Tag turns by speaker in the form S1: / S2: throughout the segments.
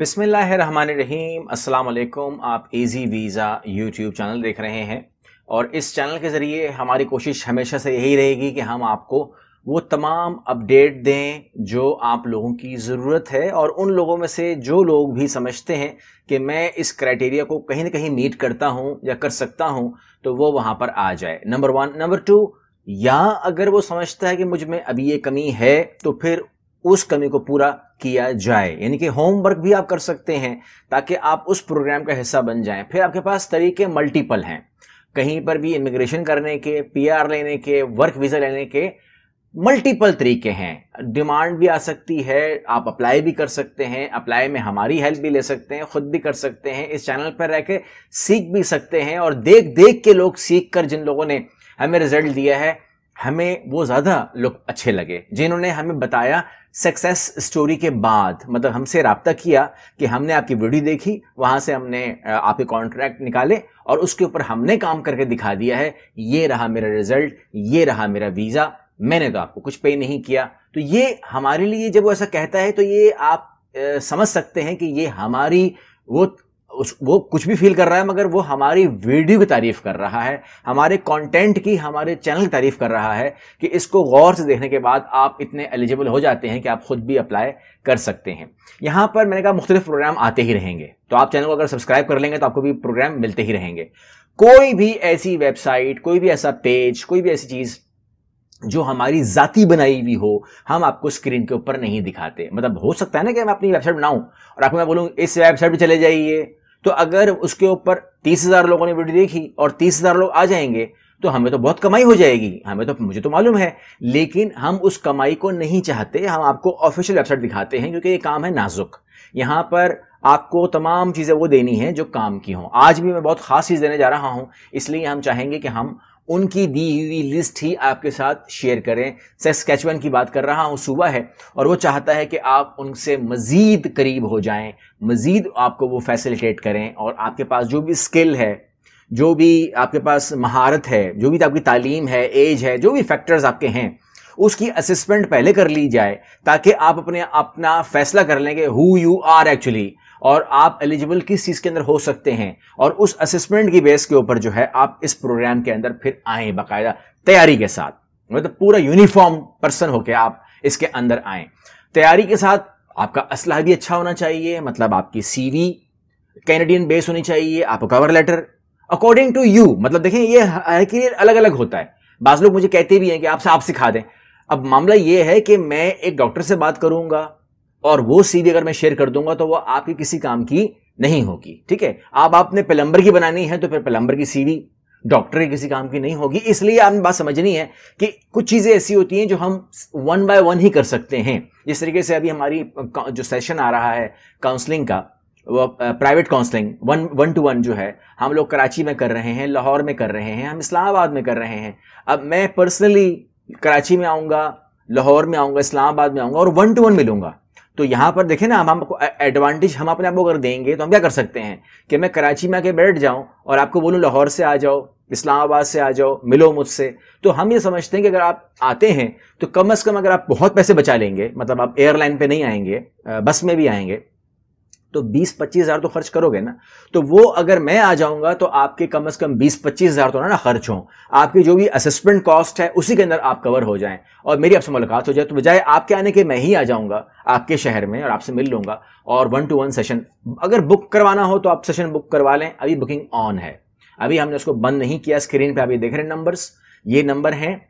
S1: बिसमीम अल्लाम आप इजी वीज़ा यूट्यूब चैनल देख रहे हैं और इस चैनल के ज़रिए हमारी कोशिश हमेशा से यही रहेगी कि हम आपको वो तमाम अपडेट दें जो आप लोगों की ज़रूरत है और उन लोगों में से जो लोग भी समझते हैं कि मैं इस क्राइटेरिया को कहीं ना कहीं मीट करता हूं या कर सकता हूं तो वो वहां पर आ जाए नंबर वन नंबर टू या अगर वो समझता है कि मुझ में अभी ये कमी है तो फिर उस कमी को पूरा किया जाए यानी कि होमवर्क भी आप कर सकते हैं ताकि आप उस प्रोग्राम का हिस्सा बन जाएं फिर आपके पास तरीके मल्टीपल हैं कहीं पर भी इमिग्रेशन करने के पीआर लेने के वर्क वीज़ा लेने के मल्टीपल तरीके हैं डिमांड भी आ सकती है आप अप्लाई भी कर सकते हैं अप्लाई में हमारी हेल्प भी ले सकते हैं खुद भी कर सकते हैं इस चैनल पर रह के सीख भी सकते हैं और देख देख के लोग सीख कर जिन लोगों ने हमें रिजल्ट दिया है हमें वो ज़्यादा लोग अच्छे लगे जिन्होंने हमें बताया सक्सेस स्टोरी के बाद मतलब हमसे रबता किया कि हमने आपकी वीडियो देखी वहां से हमने आपके कॉन्ट्रैक्ट निकाले और उसके ऊपर हमने काम करके दिखा दिया है ये रहा मेरा रिजल्ट ये रहा मेरा वीज़ा मैंने तो आपको कुछ पे नहीं किया तो ये हमारे लिए जब वो ऐसा कहता है तो ये आप ए, समझ सकते हैं कि ये हमारी वो उस वो कुछ भी फील कर रहा है मगर वो हमारी वीडियो की तारीफ़ कर रहा है हमारे कंटेंट की हमारे चैनल की तारीफ़ कर रहा है कि इसको गौर से देखने के बाद आप इतने एलिजिबल हो जाते हैं कि आप खुद भी अप्लाई कर सकते हैं यहाँ पर मैंने कहा मुख्तलिफ प्रोग्राम आते ही रहेंगे तो आप चैनल को अगर सब्सक्राइब कर लेंगे तो आपको भी प्रोग्राम मिलते ही रहेंगे कोई भी ऐसी वेबसाइट कोई भी ऐसा पेज कोई भी ऐसी चीज़ जो हमारी जाति बनाई हुई हो हम आपको स्क्रीन के ऊपर नहीं दिखाते मतलब हो सकता है ना कि मैं अपनी वेबसाइट बनाऊं और आपको मैं बोलूँ इस वेबसाइट पर चले जाइए तो अगर उसके ऊपर तीस हजार लोगों ने वीडियो देखी और तीस हजार लोग आ जाएंगे तो हमें तो बहुत कमाई हो जाएगी हमें तो मुझे तो मालूम है लेकिन हम उस कमाई को नहीं चाहते हम आपको ऑफिशियल वेबसाइट दिखाते हैं क्योंकि ये काम है नाजुक यहाँ पर आपको तमाम चीज़ें वो देनी है जो काम की हों आज भी मैं बहुत खास चीज़ देने जा रहा हूँ इसलिए हम चाहेंगे कि हम उनकी दी हुई लिस्ट ही आपके साथ शेयर करें कैचवन की बात कर रहा हूँ सुबह है और वो चाहता है कि आप उनसे मज़ीद करीब हो जाएं मज़ीद आपको वो फैसिलिटेट करें और आपके पास जो भी स्किल है जो भी आपके पास महारत है जो भी आपकी तालीम है एज है जो भी फैक्टर्स आपके हैं उसकी असेसमेंट पहले कर ली जाए ताकि आप अपने अपना फैसला कर लेंगे हु यू आर एक्चुअली और आप एलिजिबल किस चीज़ के अंदर हो सकते हैं और उस असेसमेंट की बेस के ऊपर जो है आप इस प्रोग्राम के अंदर फिर आए बाकायदा तैयारी के साथ मतलब तो पूरा यूनिफॉर्म पर्सन होके आप इसके अंदर आए तैयारी के साथ आपका असलाह भी अच्छा होना चाहिए मतलब आपकी सीवी कैनेडियन बेस होनी चाहिए आपका cover letter according to you मतलब देखें ये अलग अलग होता है बाज लोग मुझे कहते भी हैं कि आप साफ सिखा दें अब मामला यह है कि मैं एक डॉक्टर से बात करूंगा और वो सीवी अगर मैं शेयर कर दूंगा तो वो आपके किसी काम की नहीं होगी ठीक है अब आपने पलम्बर की बनानी है तो फिर पलम्बर की सीढ़ी डॉक्टर की किसी काम की नहीं होगी इसलिए आपने बात समझनी है कि कुछ चीज़ें ऐसी होती हैं जो हम वन बाय वन ही कर सकते हैं जिस तरीके से अभी हमारी जो सेशन आ रहा है काउंसलिंग का private counselling one one to one जो है हम लोग कराची में कर रहे हैं लाहौर में कर रहे हैं हम इस्लामाबाद में कर रहे हैं अब मैं पर्सनली कराची में आऊँगा लाहौर में आऊँगा इस्लामाबाद में आऊँगा और वन टू वन मिलूंगा तो यहाँ पर देखें ना हम आपको एडवांटेज हम अपने आप को अगर देंगे तो हम क्या कर सकते हैं कि मैं कराची में आके बैठ जाऊँ और आपको बोलूँ लाहौर से आ जाओ इस्लामाबाद से आ जाओ मिलो मुझसे तो हम ये समझते हैं कि अगर आप आते हैं तो कम अज़ कम अगर आप बहुत पैसे बचा लेंगे मतलब आप एयरलाइन पे नहीं आएंगे बस में भी आएंगे तो बीस पच्चीस हजार तो खर्च करोगे ना तो वो अगर मैं आ जाऊंगा तो आपके कम से कम बीस पच्चीस हजार तो ना ना खर्च हो आपकी जो भी असेसमेंट कॉस्ट है उसी के अंदर आप कवर हो जाएं और मेरी आपसे मुलाकात हो जाए तो बजाय आपके आने के मैं ही आ जाऊंगा आपके शहर में और आपसे मिल लूंगा और वन टू वन सेशन अगर बुक करवाना हो तो आप सेशन बुक करवा लें अभी बुकिंग ऑन है अभी हमने उसको बंद नहीं किया स्क्रीन पर अभी देख रहे नंबर ये नंबर हैं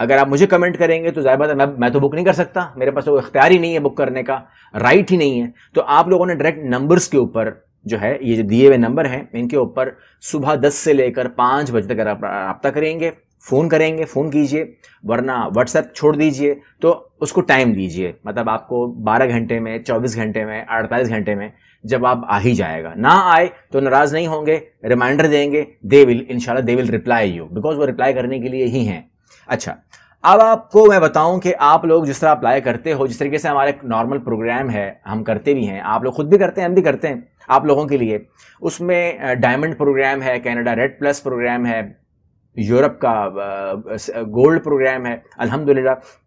S1: अगर आप मुझे कमेंट करेंगे तो जाहिर बात मैं तो बुक नहीं कर सकता मेरे पास तो इख्तियार ही नहीं है बुक करने का राइट ही नहीं है तो आप लोगों ने डायरेक्ट नंबर्स के ऊपर जो है ये जो दिए हुए नंबर हैं इनके ऊपर सुबह दस से लेकर पाँच बजे तक आप रब्ता करेंगे फ़ोन करेंगे फ़ोन कीजिए वरना व्हाट्सएप छोड़ दीजिए तो उसको टाइम दीजिए मतलब आपको 12 घंटे में 24 घंटे में 48 घंटे में जब आप आ ही जाएगा ना आए तो नाराज़ नहीं होंगे रिमाइंडर देंगे they will in they will reply you because वो रिप्लाई करने के लिए ही हैं अच्छा अब आपको मैं बताऊं कि आप लोग जिस तरह अप्लाई करते हो जिस तरीके से हमारा एक नॉर्मल प्रोग्राम है हम करते भी हैं आप लोग खुद भी करते हैं हम भी करते हैं आप लोगों के लिए उसमें डायमंड प्रोग्राम है कैनेडा रेड प्लस प्रोग्राम है यूरोप का गोल्ड प्रोग्राम है अल्हम्दुलिल्लाह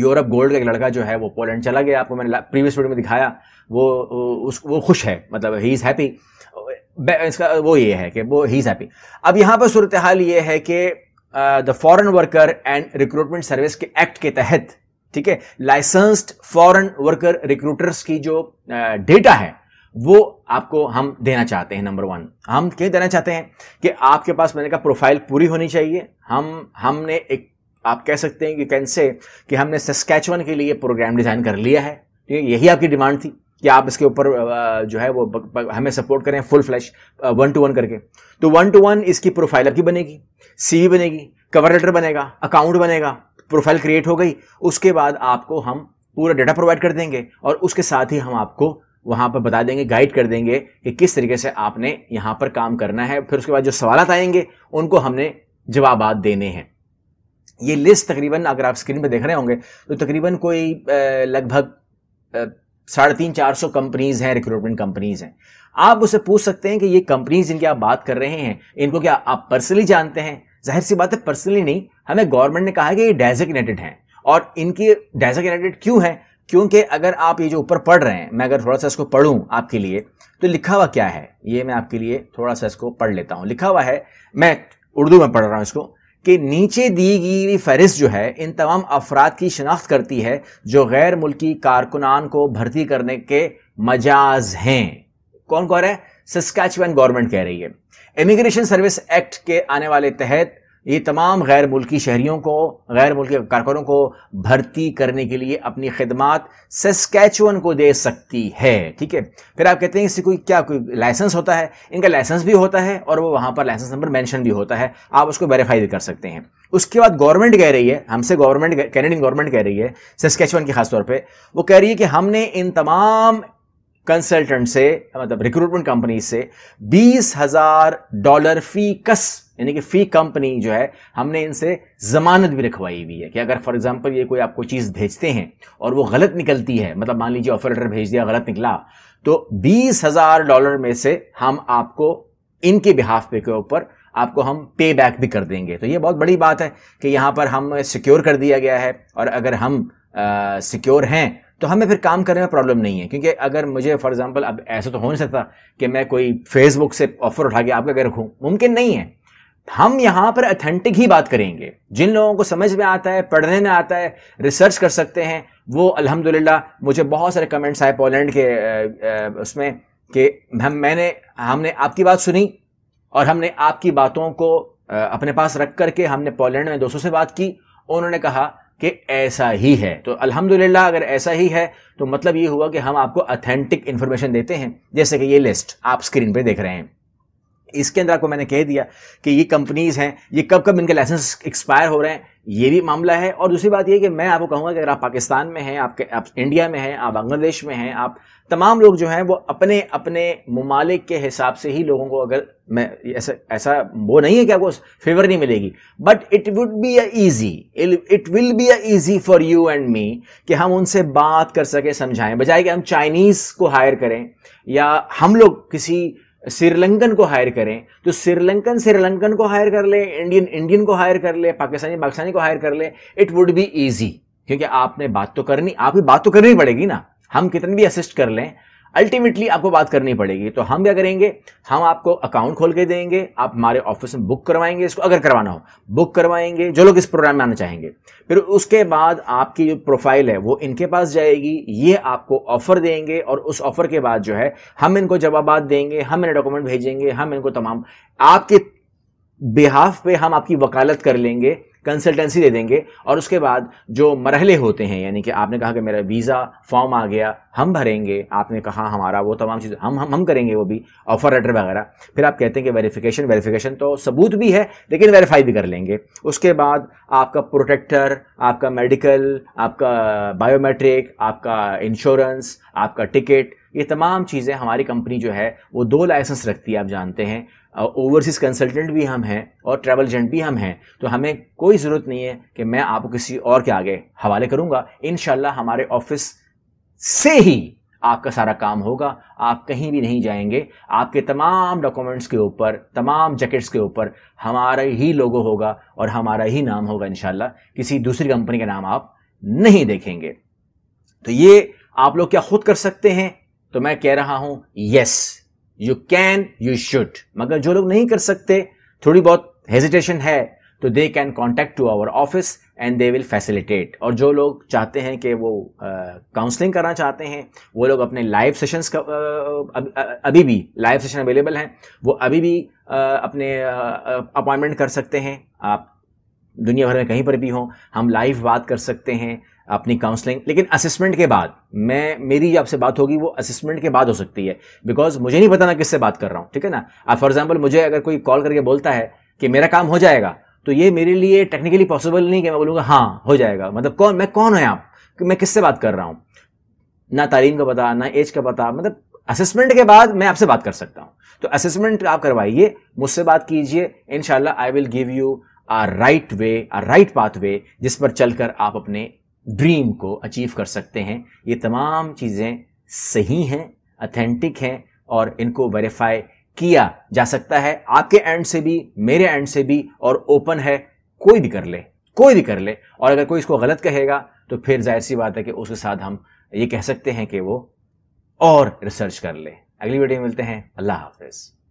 S1: यूरोप गोल्ड का एक लड़का जो है वो पोलैंड चला गया आपको मैंने प्रीवियस वीडियो में दिखाया वो उस वो खुश है मतलब ही इज़ हैप्पी इसका वो ये है कि वो ही इज़ हैप्पी अब यहाँ पर सूरत हाल ये है कि the foreign worker and recruitment service के एक्ट के तहत ठीक है लाइसेंस्ड फॉरन वर्कर रिक्रूटर्स की जो डेटा uh, है वो आपको हम देना चाहते हैं नंबर वन हम क्या देना चाहते हैं कि आपके पास मैंने कहा प्रोफाइल पूरी होनी चाहिए हम हमने एक आप कह सकते हैं कि कैन से कि हमने सस्कैचवन के लिए प्रोग्राम डिजाइन कर लिया है ठीक है यही आपकी डिमांड थी कि आप इसके ऊपर जो है वो हमें सपोर्ट करें full flash one to one करके तो वन टू वन इसकी प्रोफाइल अभी बनेगी सी बनेगी कवर लेटर बनेगा अकाउंट बनेगा प्रोफाइल क्रिएट हो गई उसके बाद आपको हम पूरा डाटा प्रोवाइड कर देंगे और उसके साथ ही हम आपको वहां पर बता देंगे गाइड कर देंगे कि किस तरीके से आपने यहां पर काम करना है फिर उसके बाद जो सवाल आएंगे उनको हमने जवाब देने हैं ये लिस्ट तकरीबन अगर आप स्क्रीन पर देख रहे होंगे तो तकरीबन कोई लगभग साढ़े तीन चार सौ कंपनीज हैं रिक्रूटमेंट कंपनीज हैं आप उसे पूछ सकते हैं कि ये कंपनीज जिनकी आप बात कर रहे हैं इनको क्या आप पर्सनली जानते हैं जाहिर सी बात है पर्सनली नहीं हमें गवर्नमेंट ने कहा है कि ये डेजिग्नेटेड हैं और इनकी डेजिग्नेटेड क्यों है क्योंकि अगर आप ये जो ऊपर पढ़ रहे हैं मैं अगर थोड़ा सा इसको पढ़ूं आपके लिए तो लिखा हुआ क्या है ये मैं आपके लिए थोड़ा सा इसको पढ़ लेता हूं लिखा हुआ है मैं उर्दू में पढ़ रहा हूं इसको कि नीचे दी गई फहरिस्त जो है इन तमाम अफराद की शनाख्त करती है जो गैर मुल्की कारकुनान को भर्ती करने के मजाज हैं कौन कौन है सस्कैचवन गवर्नमेंट कह रही है इमिग्रेशन सर्विस एक्ट के आने वाले तहत ये तमाम गैर मुल्की शहरीों को गैर मुल्की कारकरों को भर्ती करने के लिए अपनी खदमात सस्कैचुअन को दे सकती है ठीक है फिर आप कहते हैं इससे कोई क्या कोई लाइसेंस होता है इनका लाइसेंस भी होता है और वो वहाँ पर लाइसेंस नंबर मेंशन भी होता है आप उसको वेरीफाई भी कर सकते हैं उसके बाद गवर्नमेंट कह रही है हमसे गवर्नमेंट कैनेडियन गवर्नमेंट कह रही है सस्कैचुअन की खासतौर पर वो कह रही है कि हमने इन तमाम कंसल्टेंट से मतलब रिक्रूटमेंट कंपनी से बीस हजार डॉलर फी कस यानी कि फी कंपनी जो है हमने इनसे जमानत भी रखवाई हुई है कि अगर फॉर एग्जांपल ये कोई आपको चीज़ भेजते हैं और वो गलत निकलती है मतलब मान लीजिए ऑफर लेटर भेज दिया गलत निकला तो बीस हजार डॉलर में से हम आपको इनके बिहाफ पे के ऊपर आपको हम पे बैक भी कर देंगे तो ये बहुत बड़ी बात है कि यहाँ पर हम सिक्योर कर दिया गया है और अगर हम सिक्योर हैं तो हमें फिर काम करने में प्रॉब्लम नहीं है क्योंकि अगर मुझे फॉर एग्जाम्पल अब ऐसा तो हो नहीं सकता कि मैं कोई फेसबुक से ऑफर उठा के आपका घर रखूँ मुमकिन नहीं है हम यहाँ पर अथेंटिक ही बात करेंगे जिन लोगों को समझ में आता है पढ़ने में आता है रिसर्च कर सकते हैं वो अल्हम्दुलिल्लाह मुझे बहुत सारे कमेंट्स आए पोलैंड के उसमें कि हम मैंने हमने आपकी बात सुनी और हमने आपकी बातों को अपने पास रख करके हमने पोलैंड में दोस्तों से बात की उन्होंने कहा कि ऐसा ही है तो अल्हम्दुलिल्लाह अगर ऐसा ही है तो मतलब ये हुआ कि हम आपको अथेंटिक इन्फॉर्मेशन देते हैं जैसे कि ये लिस्ट आप स्क्रीन पे देख रहे हैं इसके अंदर आपको मैंने कह दिया कि ये कंपनीज़ हैं ये कब कब इनके लाइसेंस एक्सपायर हो रहे हैं ये भी मामला है और दूसरी बात ये कि मैं आपको कहूँगा कि अगर आप पाकिस्तान में हैं आपके आप इंडिया में हैं आप बांग्लादेश में हैं आप तमाम लोग जो हैं वो अपने अपने ममालिक के हिसाब से ही लोगों को अगर मैं ऐसा ऐसा वो नहीं है कि आपको फेवर नहीं मिलेगी but it would be a easy it will be a easy for you and me कि हम उनसे बात कर सकें समझाएं बजाय कि हम चाइनीज़ को हायर करें या हम लोग किसी श्रीलंकन को हायर करें तो श्रीलंकन श्रीलंकन को हायर कर ले इंडियन इंडियन को हायर कर ले पाकिस्तानी पाकिस्तानी को हायर कर ले इट वुड बी ईजी क्योंकि आपने बात तो करनी आपकी बात तो करनी पड़ेगी ना हम कितने भी असिस्ट कर लें अल्टीमेटली आपको बात करनी पड़ेगी तो हम क्या करेंगे हम आपको अकाउंट खोल के देंगे आप हमारे ऑफिस में बुक करवाएंगे इसको अगर करवाना हो बुक करवाएंगे जो लोग इस प्रोग्राम में आना चाहेंगे फिर उसके बाद आपकी जो प्रोफाइल है वो इनके पास जाएगी ये आपको ऑफर देंगे और उस ऑफर के बाद जो है हम इनको जवाब देंगे हम इन्हें डॉक्यूमेंट भेजेंगे हम इनको तमाम आपके बिहाफ पे हम आपकी वकालत कर लेंगे कंसल्टेंसी दे देंगे और उसके बाद जो मरहले होते हैं यानी कि आपने कहा कि मेरा वीज़ा फॉर्म आ गया हम भरेंगे आपने कहा हमारा वो तमाम चीज़ हम हम हम करेंगे वो भी ऑफर लेटर वगैरह फिर आप कहते हैं कि वेरिफिकेशन वेरिफिकेशन तो सबूत भी है लेकिन वेरीफाई भी कर लेंगे उसके बाद आपका प्रोटेक्टर आपका मेडिकल आपका बायोमेट्रिक आपका इंश्योरेंस आपका टिकट ये तमाम चीज़ें हमारी कंपनी जो है वो दो लाइसेंस रखती है आप जानते हैं ओवरसीज़ कंसल्टेंट भी हम हैं और ट्रैवल एजेंट भी हम हैं तो हमें कोई ज़रूरत नहीं है कि मैं आपको किसी और के आगे हवाले करूँगा इन हमारे ऑफिस से ही आपका सारा काम होगा आप कहीं भी नहीं जाएंगे आपके तमाम डॉक्यूमेंट्स के ऊपर तमाम जैकेट्स के ऊपर हमारा ही लोगो होगा और हमारा ही नाम होगा इन किसी दूसरी कंपनी का नाम आप नहीं देखेंगे तो ये आप लोग क्या खुद कर सकते हैं तो मैं कह रहा हूं yes you can you should मगर जो लोग नहीं कर सकते थोड़ी बहुत हेजिटेशन है तो they can contact to our office and they will facilitate और जो लोग चाहते हैं कि वो काउंसलिंग करना चाहते हैं वो लोग अपने लाइव सेशंस का अभी भी लाइव सेशन अवेलेबल हैं वो अभी भी अपने अपॉइंटमेंट कर सकते हैं आप दुनिया भर में कहीं पर भी हों हम लाइव बात कर सकते हैं अपनी काउंसलिंग लेकिन असेसमेंट के बाद मैं मेरी जो आपसे बात होगी वो असेसमेंट के बाद हो सकती है बिकॉज मुझे नहीं पता ना किससे बात कर रहा हूँ ठीक है ना अब फॉर एग्जाम्पल मुझे अगर कोई कॉल करके बोलता है कि मेरा काम हो जाएगा तो ये मेरे लिए टेक्निकली पॉसिबल नहीं कि मैं बोलूँगा हाँ हो जाएगा मतलब कौन मैं कौन है आप कि मैं किससे बात कर रहा हूँ ना तालीम का पता ना एज का पता मतलब असेसमेंट के बाद मैं आपसे बात कर सकता हूँ तो असेसमेंट आप करवाइए मुझसे बात कीजिए in I will give you a right way a right path way जिस पर चलकर आप अपने ड्रीम को अचीव कर सकते हैं ये तमाम चीज़ें सही हैं अथेंटिक हैं और इनको वेरीफाई किया जा सकता है आपके एंड से भी मेरे एंड से भी और ओपन है कोई भी कर ले कोई भी कर ले और अगर कोई इसको गलत कहेगा तो फिर जाहिर सी बात है कि उसके साथ हम ये कह सकते हैं कि वो और रिसर्च कर ले अगली वीडियो में मिलते हैं अल्लाह हाफिज़